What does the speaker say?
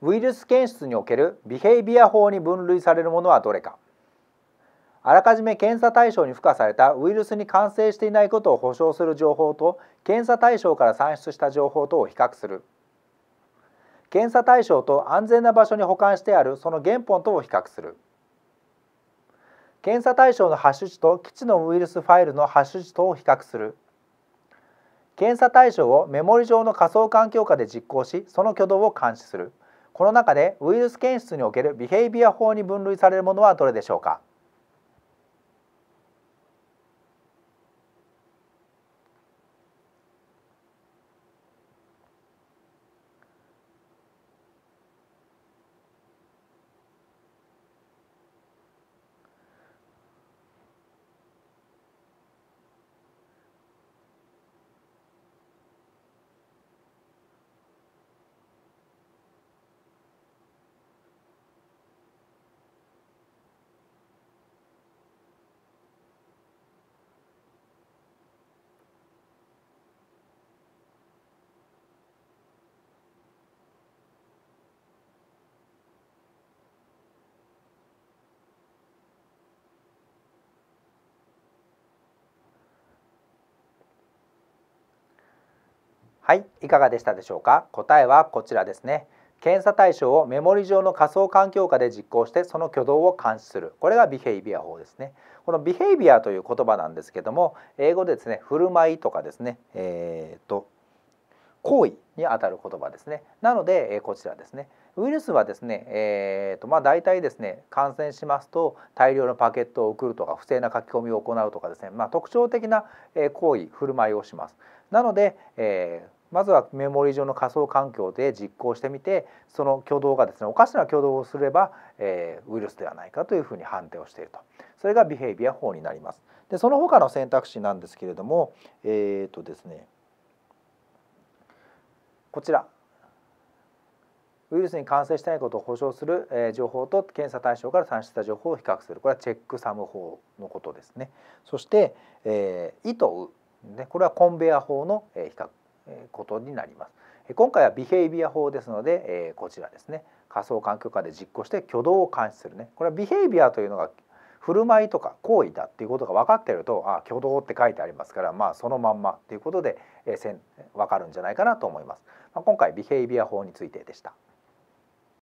ウイルス検出におけるビヘイビア法に分類されるものはどれかあらかじめ検査対象に付加されたウイルスに感染していないことを保証する情報と検査対象から算出した情報とを比較する検査対象と安全な場所に保管してあるその原本とを比較する検査対象のハッシュ値と基地のウイルスファイルのハッシュ値とを比較する検査対象をメモリ上の仮想環境下で実行しその挙動を監視するこの中でウイルス検出におけるビヘイビア法に分類されるものはどれでしょうかはいいかがでしたでしょうか答えはこちらですね検査対象をメモリ上の仮想環境下で実行してその挙動を監視するこれがビヘイビア法ですねこのビヘイビアという言葉なんですけども英語でですね振る舞いとかですねえー、と行為にあたる言葉ですねなので、えこちらですねウイルスはですね、えーとまあ、大体ですね感染しますと大量のパケットを送るとか不正な書き込みを行うとかですね、まあ、特徴的な行為振る舞いをします。なので、えーまずはメモリ上の仮想環境で実行してみてその挙動がですねおかしな挙動をすれば、えー、ウイルスではないかというふうに判定をしているとそれがビヘイビア法になります。でその他の選択肢なんですけれどもえっ、とですねこちらウイルスに感染したいことを保証する、え情報と検査対象から算出した情報を比較するこれはチェックサム法のことですね。そして、えー、意図ねこれはコンベア法の、え比較ことになります。今回はビヘイビア法ですので、えこちらですね仮想環境下で実行して挙動を監視するねこれはビヘイビアというのが振る舞いとか行為だっていうことが分かっているとあ挙動って書いてありますからまあそのまんまということで、えー、分かるんじゃないかなと思います。まあ、今回ビヘイビア法についてでした。